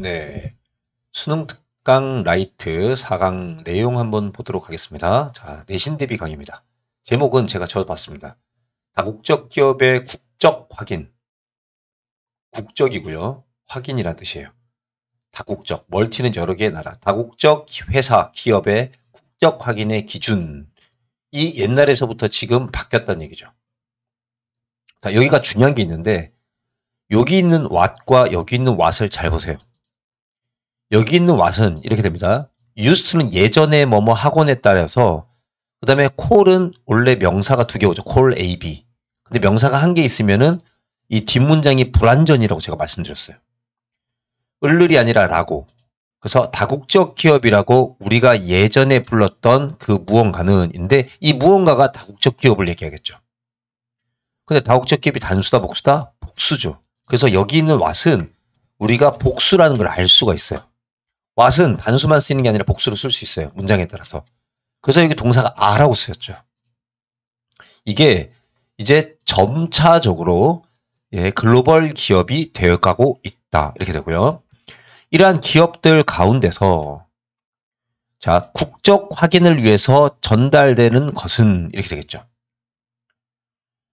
네. 수능 특강 라이트 4강 내용 한번 보도록 하겠습니다. 자, 내신 대비 강의입니다. 제목은 제가 적어봤습니다. 다국적 기업의 국적 확인. 국적이고요. 확인이란 뜻이에요. 다국적, 멀티는 여러 개의 나라. 다국적 회사, 기업의 국적 확인의 기준이 옛날에서부터 지금 바뀌었다는 얘기죠. 자, 여기가 중요한 게 있는데 여기 있는 왓과 여기 있는 왓을 잘 보세요. 여기 있는 w h 은 이렇게 됩니다. u 스 e 는 예전에 뭐뭐 학원에 따라서 그 다음에 콜은 원래 명사가 두 개 오죠. 콜 a B. 근데 명사가 한 개 있으면은 이 뒷문장이 불완전이라고 제가 말씀드렸어요. 을룰이 아니라 라고. 그래서 다국적 기업이라고 우리가 예전에 불렀던 그 무언가는인데 이 무언가가 다국적 기업을 얘기하겠죠. 근데 다국적 기업이 단수다 복수다? 복수죠. 그래서 여기 있는 왓은 우리가 복수라는 걸 알 수가 있어요. what은 단수만 쓰이는 게 아니라 복수로 쓸 수 있어요. 문장에 따라서. 그래서 여기 동사가 아라고 쓰였죠. 이게 이제 점차적으로 예, 글로벌 기업이 되어가고 있다. 이렇게 되고요. 이러한 기업들 가운데서 자, 국적 확인을 위해서 전달되는 것은 이렇게 되겠죠.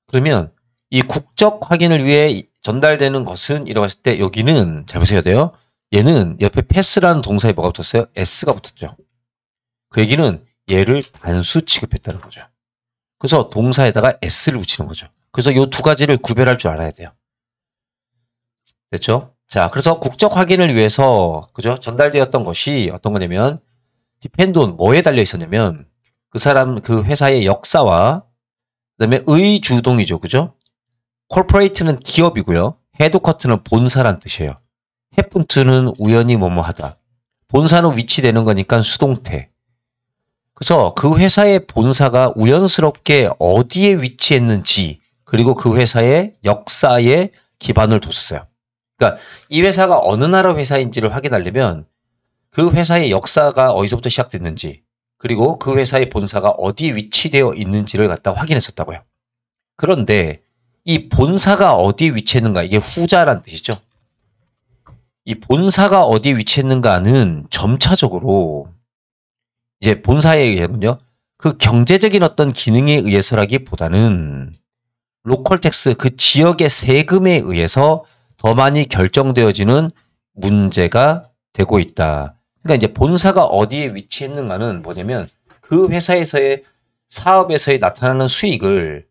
그러면 이 국적 확인을 위해 전달되는 것은 이라고 했을 때 여기는 잘 보셔야 돼요. 얘는 옆에 패스라는 동사에 뭐가 붙었어요? s가 붙었죠. 그 얘기는 얘를 단수 취급했다는 거죠. 그래서 동사에다가 s를 붙이는 거죠. 그래서 이 두 가지를 구별할 줄 알아야 돼요. 됐죠? 자, 그래서 국적 확인을 위해서 그죠? 전달되었던 것이 어떤 거냐면 디펜돈 뭐에 달려 있었냐면 그 사람 그 회사의 역사와 그다음에 의주동이죠. 그죠? c o r p o r a t e 는 기업이고요. 헤드쿼트는 본사란 뜻이에요. 해프트는 우연히 뭐뭐하다. 본사는 위치되는 거니까 수동태. 그래서 그 회사의 본사가 우연스럽게 어디에 위치했는지 그리고 그 회사의 역사에 기반을 뒀어요. 그러니까 이 회사가 어느 나라 회사인지를 확인하려면 그 회사의 역사가 어디서부터 시작됐는지 그리고 그 회사의 본사가 어디에 위치되어 있는지를 갖다 확인했었다고요. 그런데 이 본사가 어디에 위치했는가 이게 후자란 뜻이죠. 이 본사가 어디에 위치했는가는 점차적으로 이제 본사의 에하면요그 경제적인 어떤 기능에 의해서라기보다는 로컬 텍스 그 지역의 세금에 의해서 더 많이 결정되어지는 문제가 되고 있다. 그러니까 이제 본사가 어디에 위치했는가는 뭐냐면 그 회사에서의 사업에서의 나타나는 수익을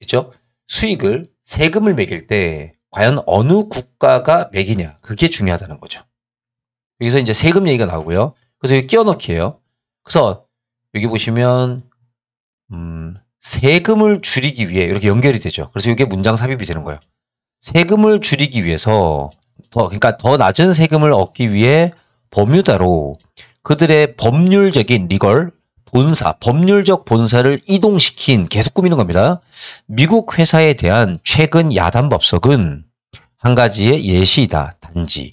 그죠? 수익을 세금을 매길 때 과연 어느 국가가 맥이냐 그게 중요하다는 거죠. 여기서 이제 세금 얘기가 나오고요. 그래서 여기 끼워넣기예요. 그래서 여기 보시면 음, 세금을 줄이기 위해 이렇게 연결이 되죠. 그래서 이게 문장 삽입이 되는 거예요. 세금을 줄이기 위해서 더 그러니까 더 낮은 세금을 얻기 위해 범유다로 그들의 법률적인 리걸 본사, 법률적 본사를 이동시킨, 계속 꾸미는 겁니다. 미국 회사에 대한 최근 야단 법석은 한 가지의 예시이다. 단지.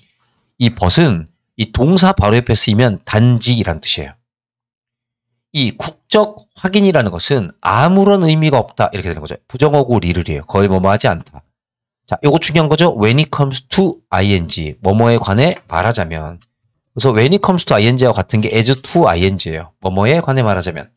이 벗은 이 동사 바로 옆에 쓰이면 단지이란 뜻이에요. 이 국적 확인이라는 것은 아무런 의미가 없다. 이렇게 되는 거죠. 부정어고 리를이에요. 거의 뭐뭐 하지 않다. 자, 요거 중요한 거죠. When it comes to ing. 뭐뭐에 관해 말하자면. 그래서 when it comes to ing와 같은 게 as to ing예요. 뭐뭐에 관해 말하자면.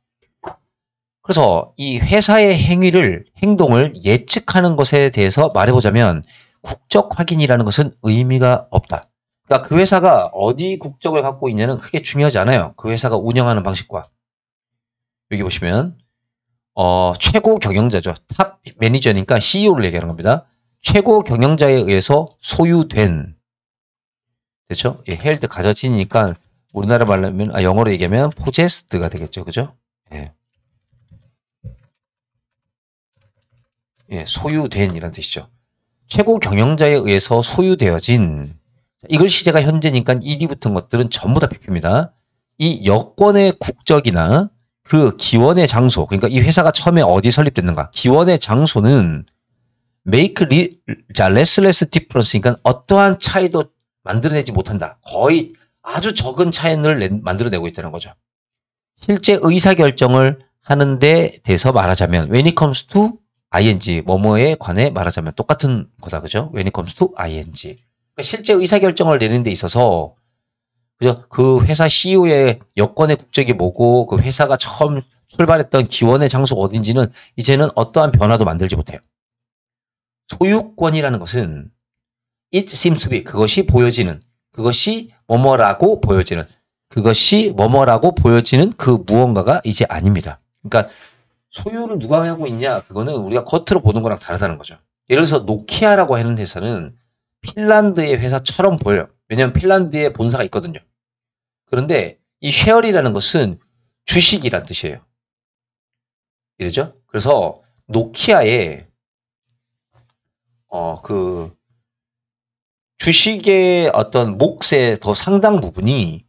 그래서 이 회사의 행위를 행동을 예측하는 것에 대해서 말해보자면 국적 확인이라는 것은 의미가 없다. 그러니까 그 회사가 어디 국적을 갖고 있냐는 크게 중요하지 않아요. 그 회사가 운영하는 방식과 여기 보시면 어, 최고 경영자죠. 탑 매니저니까 CEO를 얘기하는 겁니다. 최고 경영자에 의해서 소유된 됐죠? 그렇죠? 예, held 가져지니까 우리나라 말로 하면 아, 영어로 얘기하면 possessed가 되겠죠. 그죠? 예. 예, 소유된 이란 뜻이죠. 최고 경영자에 의해서 소유되어진 이걸 시제가 현재니까 이디 붙은 것들은 전부 다 PP입니다. 이 여권의 국적이나 그 기원의 장소, 그러니까 이 회사가 처음에 어디 설립됐는가, 기원의 장소는 make 자, less less difference니까 그러니까 어떠한 차이도 만들어내지 못한다. 거의 아주 적은 차이를 만들어내고 있다는 거죠. 실제 의사결정을 하는데 대해서 말하자면 when it comes to ing 뭐뭐에 관해 말하자면 똑같은 거다 그죠? when it comes to ing 그러니까 실제 의사결정을 내는 데 있어서 그죠? 그 회사 CEO의 여권의 국적이 뭐고 그 회사가 처음 출발했던 기원의 장소가 어딘지는 이제는 어떠한 변화도 만들지 못해요. 소유권이라는 것은 it seems to be 그것이 보여지는 그것이 뭐뭐라고 보여지는 그것이 뭐뭐라고 보여지는 그 무언가가 이제 아닙니다. 그러니까 소유를 누가 하고 있냐 그거는 우리가 겉으로 보는 거랑 다르다는 거죠. 예를 들어서 노키아라고 하는 회사는 핀란드의 회사처럼 보여요. 왜냐하면 핀란드에 본사가 있거든요. 그런데 이 쉐어리라는 것은 주식이란 뜻이에요. 이러죠? 그래서 노키아의 어그 주식의 어떤 몫의 더 상당 부분이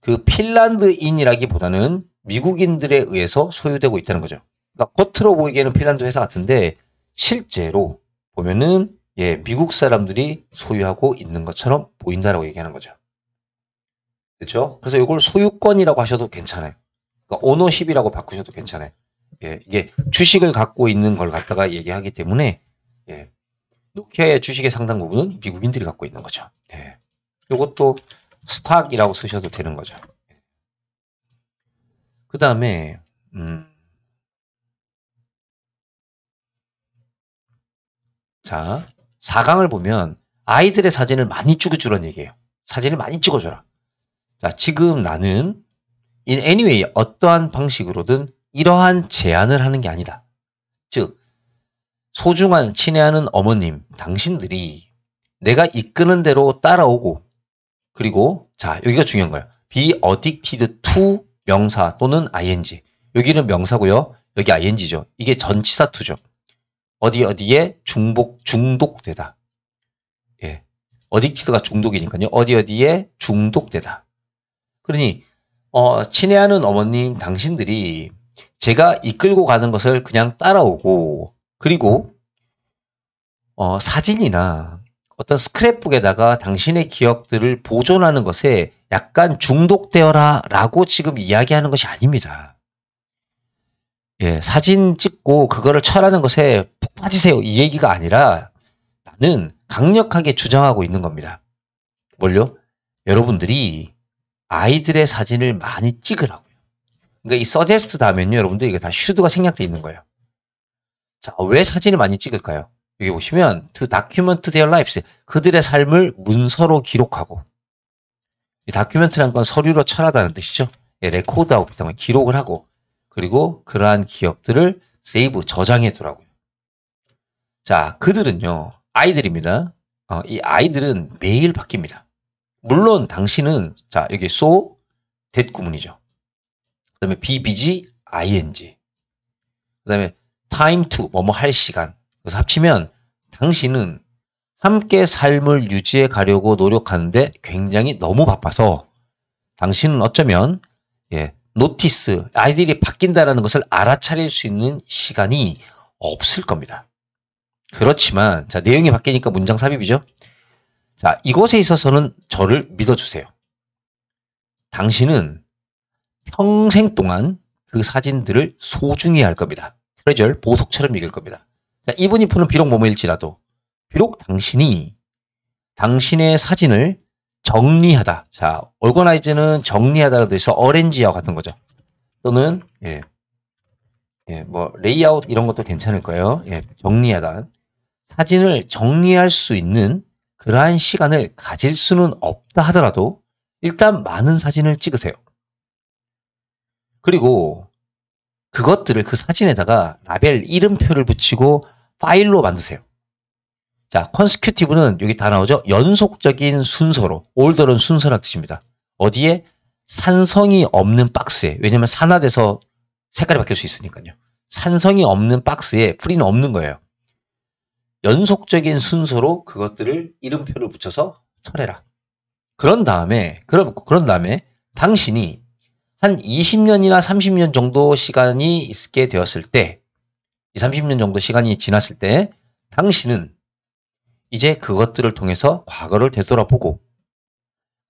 그 핀란드인이라기보다는 미국인들에 의해서 소유되고 있다는 거죠. 그러니까 겉으로 보이기에는 핀란드 회사 같은데 실제로 보면은 예, 미국 사람들이 소유하고 있는 것처럼 보인다라고 얘기하는 거죠. 그렇죠? 그래서 이걸 소유권이라고 하셔도 괜찮아요. 그러니까 오너십이라고 바꾸셔도 괜찮아요. 예, 이게 주식을 갖고 있는 걸 갖다가 얘기하기 때문에 예, 노키아의 주식의 상당 부분은 미국인들이 갖고 있는 거죠. 예. 이것도 스탁이라고 쓰셔도 되는 거죠. 예. 그 다음에 음. 자 4강을 보면 아이들의 사진을 많이 찍어주란 얘기예요. 사진을 많이 찍어줘라. 자 지금 나는 in anyway 어떠한 방식으로든 이러한 제안을 하는 게 아니다. 즉 소중한 친애하는 어머님, 당신들이 내가 이끄는 대로 따라오고 그리고 자 여기가 중요한 거예요. be addicted to 명사 또는 ing 여기는 명사고요. 여기 ing죠. 이게 전치사 투죠. 어디 어디에 중복 중독되다. 예, 어디키드가 중독이니까요. 어디 어디에 중독되다. 그러니 어, 친애하는 어머님 당신들이 제가 이끌고 가는 것을 그냥 따라오고 그리고 어, 사진이나 어떤 스크랩북에다가 당신의 기억들을 보존하는 것에 약간 중독되어라 라고 지금 이야기하는 것이 아닙니다. 예, 사진 찍고 그거를 철하는 것에 푹 빠지세요. 이 얘기가 아니라 나는 강력하게 주장하고 있는 겁니다. 뭘요? 여러분들이 아이들의 사진을 많이 찍으라고요. 그러니까 이 서제스트 다면요. 여러분들 이게 다 슈드가 생략되어 있는 거예요. 자, 왜 사진을 많이 찍을까요? 여기 보시면 to document their lives 그들의 삶을 문서로 기록하고 이 document란 건 서류로 철하다는 뜻이죠. 예, 레코드하고 비슷하면 기록을 하고 그리고 그러한 기억들을 세이브 저장해 두라고요. 자, 그들은요. 아이들입니다. 어, 이 아이들은 매일 바뀝니다. 물론 당신은 자, 여기 so 대구문이죠 그다음에 bbg ing 그다음에 time to 뭐뭐 할 시간 그래서 합치면 당신은 함께 삶을 유지해 가려고 노력하는데 굉장히 너무 바빠서 당신은 어쩌면 예, 노티스 아이들이 바뀐다라는 것을 알아차릴 수 있는 시간이 없을 겁니다. 그렇지만 자 내용이 바뀌니까 문장 삽입이죠. 자 이곳에 있어서는 저를 믿어주세요. 당신은 평생 동안 그 사진들을 소중히 할 겁니다. 트레절 보석처럼 여길 겁니다. 자, 이분이 푸는 비록 모모일지라도 비록 당신이 당신의 사진을 정리하다. 자, o r g a n 는정리하다라 해서 어렌지와 같은 거죠. 또는 예, 예, 뭐 레이아웃 이런 것도 괜찮을 거예요. 예, 정리하다. 사진을 정리할 수 있는 그러한 시간을 가질 수는 없다 하더라도 일단 많은 사진을 찍으세요. 그리고 그것들을 그 사진에다가 라벨 이름표를 붙이고 파일로 만드세요. 자, 컨스큐티브는 여기 다 나오죠? 연속적인 순서로, 올더는 순서란 뜻입니다. 어디에? 산성이 없는 박스에. 왜냐면 산화돼서 색깔이 바뀔 수 있으니까요. 산성이 없는 박스에 프리는 없는 거예요. 연속적인 순서로 그것들을 이름표를 붙여서 철해라. 그런 다음에, 그럼, 그런 다음에 당신이 한 20년이나 30년 정도 시간이 있게 되었을 때, 20, 30년 정도 시간이 지났을 때, 당신은 이제 그것들을 통해서 과거를 되돌아보고,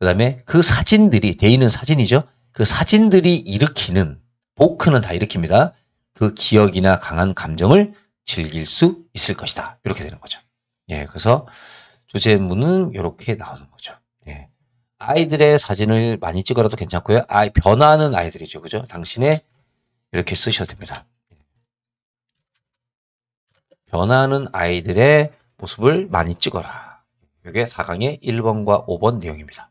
그 다음에 그 사진들이, 데이는 사진이죠. 그 사진들이 일으키는, 보크는 다 일으킵니다. 그 기억이나 강한 감정을 즐길 수 있을 것이다. 이렇게 되는 거죠. 예, 그래서 주제문은 이렇게 나오는 거죠. 아이들의 사진을 많이 찍어라도 괜찮고요. 아이 변화하는 아이들이죠. 그죠? 당신의 이렇게 쓰셔도 됩니다. 변화하는 아이들의 모습을 많이 찍어라. 이게 4강의 1번과 5번 내용입니다.